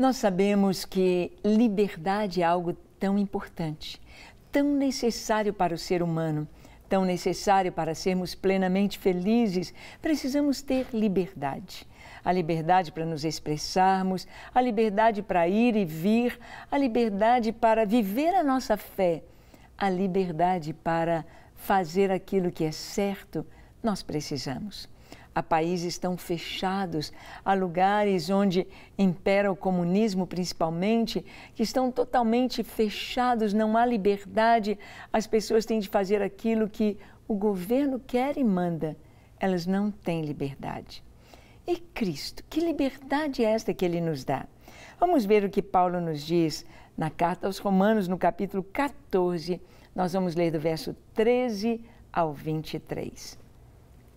Nós sabemos que liberdade é algo tão importante, tão necessário para o ser humano, tão necessário para sermos plenamente felizes. Precisamos ter liberdade. A liberdade para nos expressarmos, a liberdade para ir e vir, a liberdade para viver a nossa fé, a liberdade para fazer aquilo que é certo, nós precisamos a países tão fechados, a lugares onde impera o comunismo, principalmente, que estão totalmente fechados, não há liberdade, as pessoas têm de fazer aquilo que o governo quer e manda. Elas não têm liberdade. E Cristo, que liberdade é esta que ele nos dá? Vamos ver o que Paulo nos diz na carta aos Romanos, no capítulo 14. Nós vamos ler do verso 13 ao 23.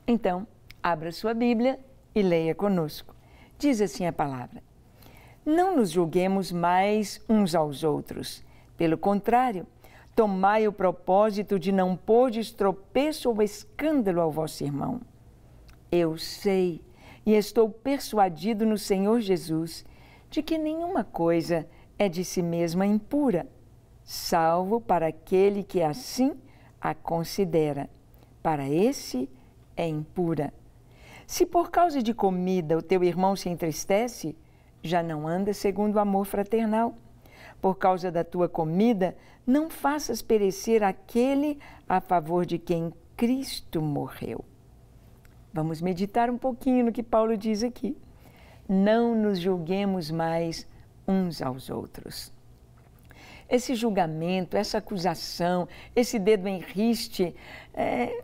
Então, Abra sua Bíblia e leia conosco. Diz assim a palavra: Não nos julguemos mais uns aos outros. Pelo contrário, tomai o propósito de não pôr tropeço ou escândalo ao vosso irmão. Eu sei e estou persuadido no Senhor Jesus de que nenhuma coisa é de si mesma impura, salvo para aquele que assim a considera. Para esse é impura se por causa de comida o teu irmão se entristece, já não anda segundo o amor fraternal. Por causa da tua comida, não faças perecer aquele a favor de quem Cristo morreu. Vamos meditar um pouquinho no que Paulo diz aqui. Não nos julguemos mais uns aos outros. Esse julgamento, essa acusação, esse dedo em riste, é,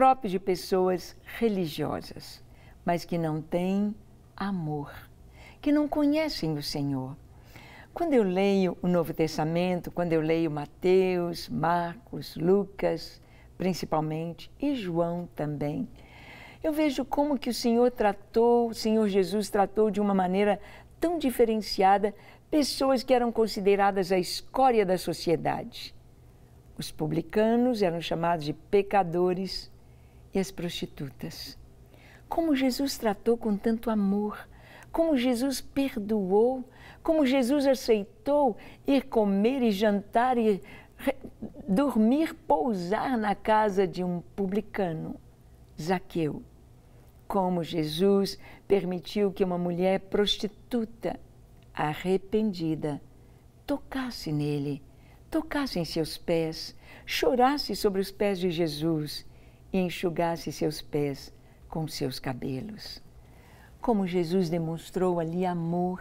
próprios de pessoas religiosas, mas que não têm amor, que não conhecem o Senhor. Quando eu leio o Novo Testamento, quando eu leio Mateus, Marcos, Lucas, principalmente, e João também, eu vejo como que o Senhor tratou, o Senhor Jesus tratou de uma maneira tão diferenciada pessoas que eram consideradas a escória da sociedade. Os publicanos eram chamados de pecadores, e as prostitutas. Como Jesus tratou com tanto amor, como Jesus perdoou, como Jesus aceitou ir comer e jantar e dormir, pousar na casa de um publicano, Zaqueu. Como Jesus permitiu que uma mulher prostituta, arrependida, tocasse nele, tocasse em seus pés, chorasse sobre os pés de Jesus e enxugasse seus pés com seus cabelos. Como Jesus demonstrou ali amor,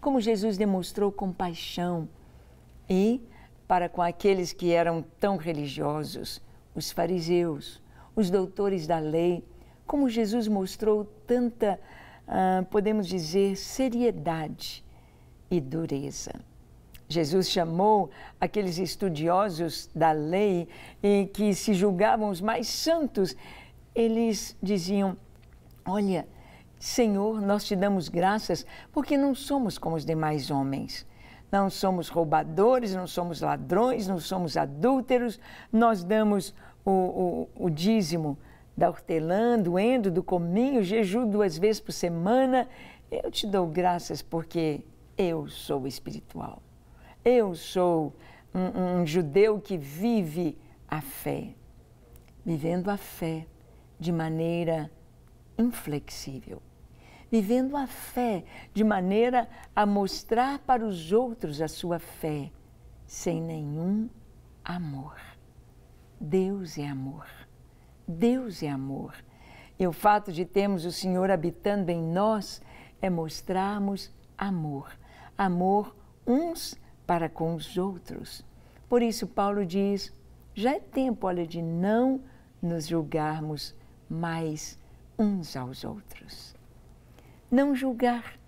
como Jesus demonstrou compaixão e para com aqueles que eram tão religiosos, os fariseus, os doutores da lei, como Jesus mostrou tanta, ah, podemos dizer, seriedade e dureza. Jesus chamou aqueles estudiosos da lei e que se julgavam os mais santos. Eles diziam: Olha, Senhor, nós te damos graças porque não somos como os demais homens. Não somos roubadores, não somos ladrões, não somos adúlteros. Nós damos o, o, o dízimo da hortelã, do endo, do cominho, jejum duas vezes por semana. Eu te dou graças porque eu sou espiritual. Eu sou um, um judeu que vive a fé, vivendo a fé de maneira inflexível, vivendo a fé de maneira a mostrar para os outros a sua fé, sem nenhum amor. Deus é amor. Deus é amor. E o fato de termos o Senhor habitando em nós é mostrarmos amor. Amor uns para com os outros. Por isso, Paulo diz: já é tempo, olha, de não nos julgarmos mais uns aos outros. Não julgar.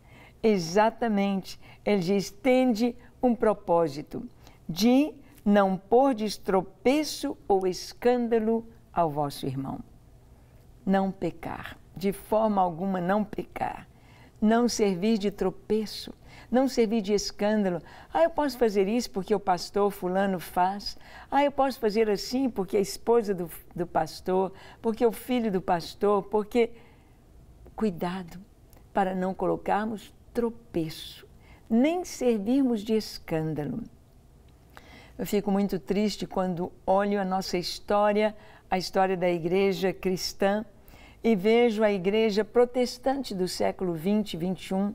Exatamente. Ele diz: tende um propósito de não pôr destropeço ou escândalo ao vosso irmão. Não pecar. De forma alguma, não pecar não servir de tropeço, não servir de escândalo. Ah, eu posso fazer isso porque o pastor fulano faz. Ah, eu posso fazer assim porque a esposa do, do pastor, porque o filho do pastor, porque. Cuidado para não colocarmos tropeço, nem servirmos de escândalo. Eu fico muito triste quando olho a nossa história, a história da igreja cristã, e vejo a igreja protestante do século 20 e 21,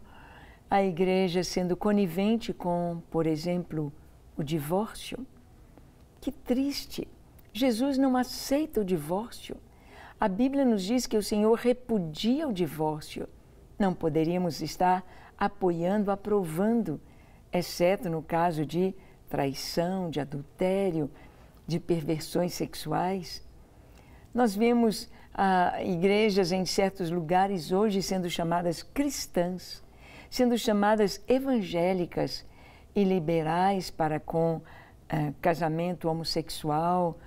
a igreja sendo conivente com, por exemplo, o divórcio. Que triste! Jesus não aceita o divórcio. A Bíblia nos diz que o Senhor repudia o divórcio. Não poderíamos estar apoiando, aprovando, exceto no caso de traição, de adultério, de perversões sexuais. Nós vemos uh, igrejas em certos lugares hoje sendo chamadas cristãs, sendo chamadas evangélicas e liberais para com eh, casamento homossexual,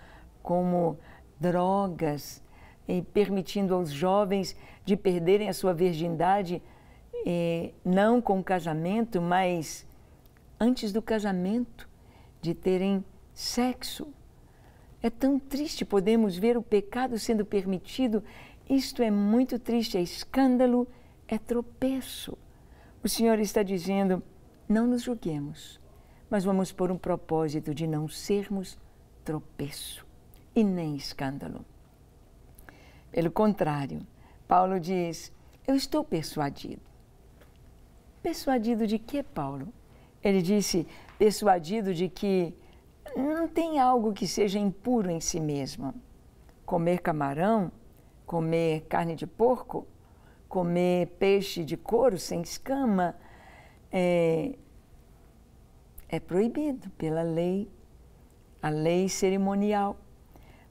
como drogas, e permitindo aos jovens de perderem a sua virgindade, e, não com casamento, mas antes do casamento, de terem sexo é tão triste podemos ver o pecado sendo permitido. Isto é muito triste, é escândalo, é tropeço. O Senhor está dizendo: não nos julguemos, mas vamos por um propósito de não sermos tropeço e nem escândalo. Pelo contrário, Paulo diz: Eu estou persuadido. Persuadido de que, Paulo? Ele disse: Persuadido de que não tem algo que seja impuro em si mesmo. Comer camarão, comer carne de porco, comer peixe de couro sem escama é, é proibido pela lei, a lei cerimonial.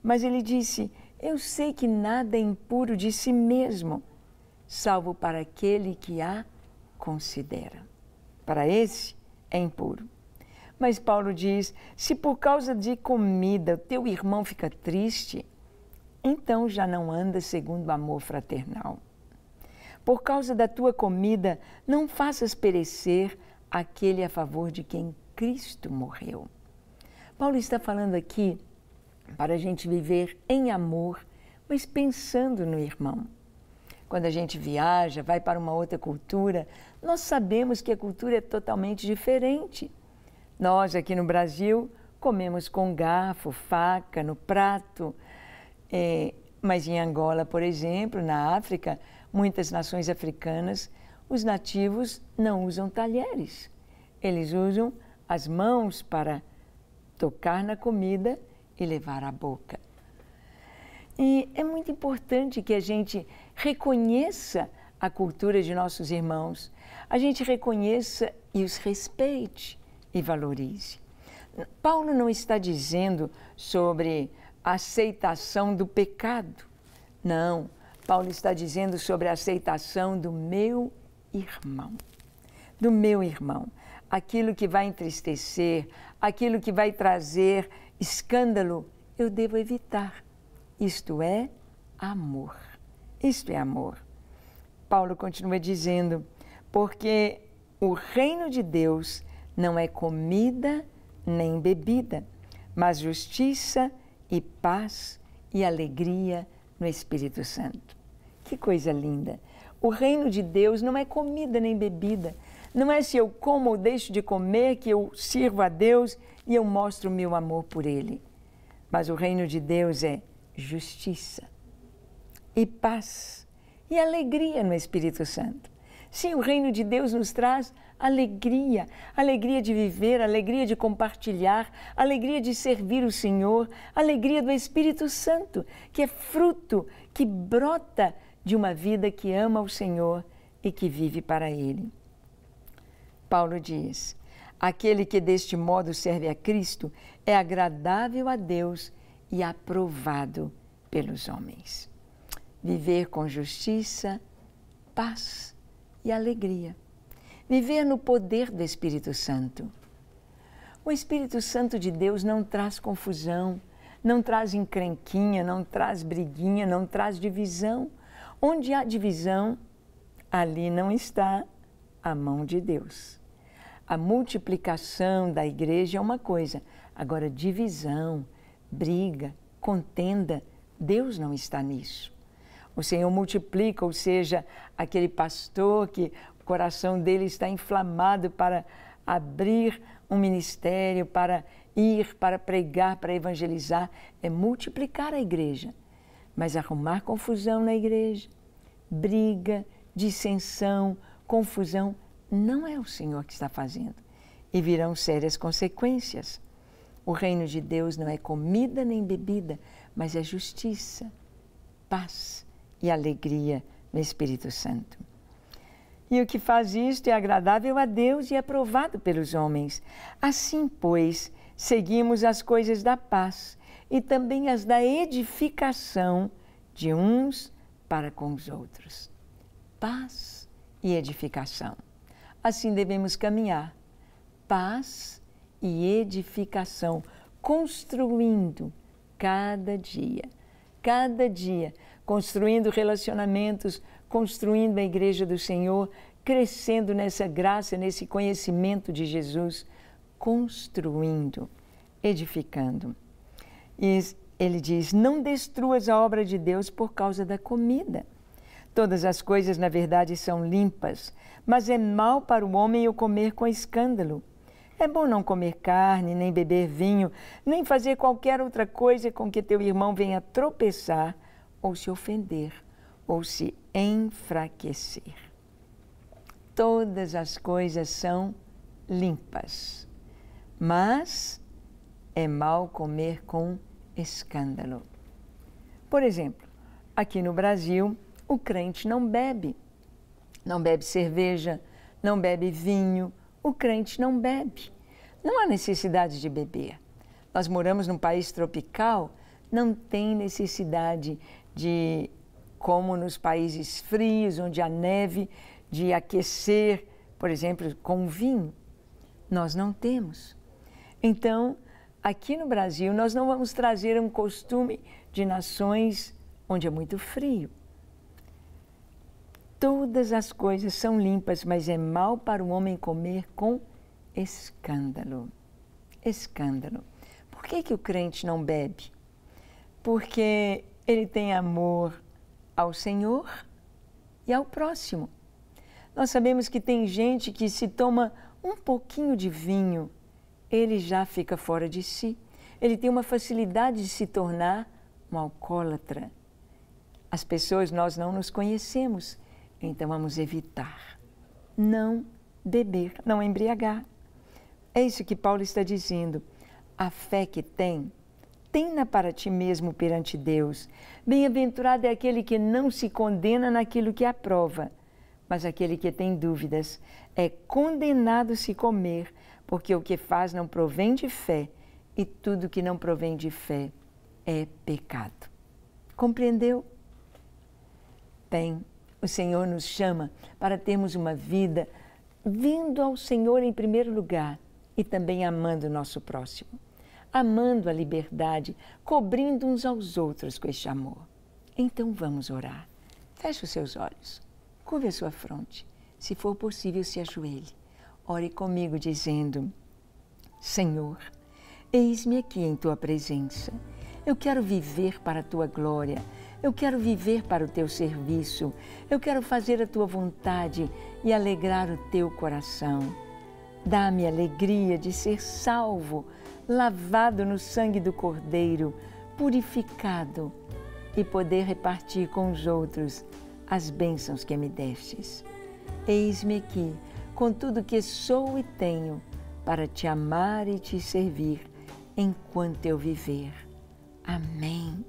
Mas ele disse: Eu sei que nada é impuro de si mesmo, salvo para aquele que a considera. Para esse é impuro. Mas Paulo diz: se por causa de comida teu irmão fica triste, então já não anda segundo o amor fraternal. Por causa da tua comida, não faças perecer aquele a favor de quem Cristo morreu. Paulo está falando aqui para a gente viver em amor, mas pensando no irmão. Quando a gente viaja, vai para uma outra cultura, nós sabemos que a cultura é totalmente diferente. Nós aqui no Brasil comemos com garfo, faca, no prato. É, mas em Angola, por exemplo, na África, muitas nações africanas, os nativos não usam talheres. Eles usam as mãos para tocar na comida e levar à boca. E é muito importante que a gente reconheça a cultura de nossos irmãos, a gente reconheça e os respeite e valorize. Paulo não está dizendo sobre aceitação do pecado. Não, Paulo está dizendo sobre a aceitação do meu irmão. Do meu irmão. Aquilo que vai entristecer, aquilo que vai trazer escândalo, eu devo evitar. Isto é amor. Isto é amor. Paulo continua dizendo, porque o reino de Deus não é comida nem bebida, mas justiça e paz e alegria no Espírito Santo. Que coisa linda! O reino de Deus não é comida nem bebida. Não é se eu como ou deixo de comer que eu sirvo a Deus e eu mostro o meu amor por Ele. Mas o reino de Deus é justiça e paz e alegria no Espírito Santo. Sim, o reino de Deus nos traz alegria, alegria de viver, alegria de compartilhar, alegria de servir o Senhor, alegria do Espírito Santo, que é fruto, que brota de uma vida que ama o Senhor e que vive para Ele. Paulo diz: aquele que deste modo serve a Cristo é agradável a Deus e aprovado pelos homens. Viver com justiça, paz e alegria. Viver no poder do Espírito Santo. O Espírito Santo de Deus não traz confusão, não traz encrenquinha, não traz briguinha, não traz divisão. Onde há divisão, ali não está a mão de Deus. A multiplicação da igreja é uma coisa, agora divisão, briga, contenda, Deus não está nisso. O Senhor multiplica, ou seja, aquele pastor que o coração dele está inflamado para abrir um ministério, para ir, para pregar, para evangelizar, é multiplicar a igreja. Mas arrumar confusão na igreja, briga, dissensão, confusão, não é o Senhor que está fazendo. E virão sérias consequências. O reino de Deus não é comida nem bebida, mas é justiça, paz e alegria no Espírito Santo. E o que faz isto é agradável a Deus e aprovado é pelos homens. Assim, pois, seguimos as coisas da paz e também as da edificação de uns para com os outros. Paz e edificação. Assim devemos caminhar. Paz e edificação, construindo cada dia, cada dia construindo relacionamentos, construindo a igreja do Senhor, crescendo nessa graça, nesse conhecimento de Jesus, construindo, edificando. E ele diz: Não destruas a obra de Deus por causa da comida. Todas as coisas, na verdade, são limpas, mas é mal para o homem o comer com escândalo. É bom não comer carne, nem beber vinho, nem fazer qualquer outra coisa com que teu irmão venha tropeçar, ou se ofender, ou se enfraquecer. Todas as coisas são limpas, mas é mal comer com escândalo. Por exemplo, aqui no Brasil, o crente não bebe. Não bebe cerveja, não bebe vinho, o crente não bebe. Não há necessidade de beber. Nós moramos num país tropical, não tem necessidade de como nos países frios, onde há neve, de aquecer, por exemplo, com vinho. Nós não temos. Então, aqui no Brasil, nós não vamos trazer um costume de nações onde é muito frio. Todas as coisas são limpas, mas é mal para o homem comer com escândalo. Escândalo. Por que, que o crente não bebe? Porque ele tem amor ao Senhor e ao próximo. Nós sabemos que tem gente que se toma um pouquinho de vinho, ele já fica fora de si. Ele tem uma facilidade de se tornar um alcoólatra. As pessoas nós não nos conhecemos, então vamos evitar. Não beber, não embriagar. É isso que Paulo está dizendo. A fé que tem atena para ti mesmo perante Deus. Bem-aventurado é aquele que não se condena naquilo que aprova, mas aquele que tem dúvidas é condenado se comer, porque o que faz não provém de fé, e tudo que não provém de fé é pecado. Compreendeu? Bem, o Senhor nos chama para termos uma vida vindo ao Senhor em primeiro lugar e também amando o nosso próximo amando a liberdade, cobrindo uns aos outros com este amor. Então vamos orar. Feche os seus olhos, curve a sua fronte. Se for possível, se ajoelhe. Ore comigo, dizendo: Senhor, eis-me aqui em tua presença. Eu quero viver para a tua glória. Eu quero viver para o teu serviço. Eu quero fazer a tua vontade e alegrar o teu coração. Dá-me alegria de ser salvo, lavado no sangue do Cordeiro, purificado e poder repartir com os outros as bênçãos que me destes. Eis-me aqui, com tudo que sou e tenho, para te amar e te servir enquanto eu viver. Amém.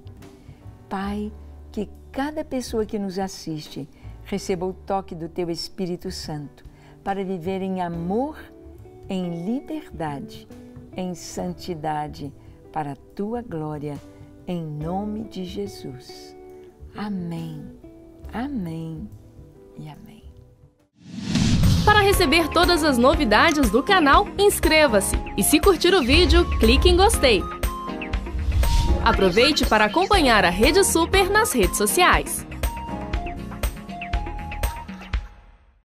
Pai, que cada pessoa que nos assiste receba o toque do Teu Espírito Santo para viver em amor em liberdade, em santidade, para a tua glória, em nome de Jesus. Amém, amém e amém. Para receber todas as novidades do canal, inscreva-se e se curtir o vídeo, clique em gostei. Aproveite para acompanhar a Rede Super nas redes sociais.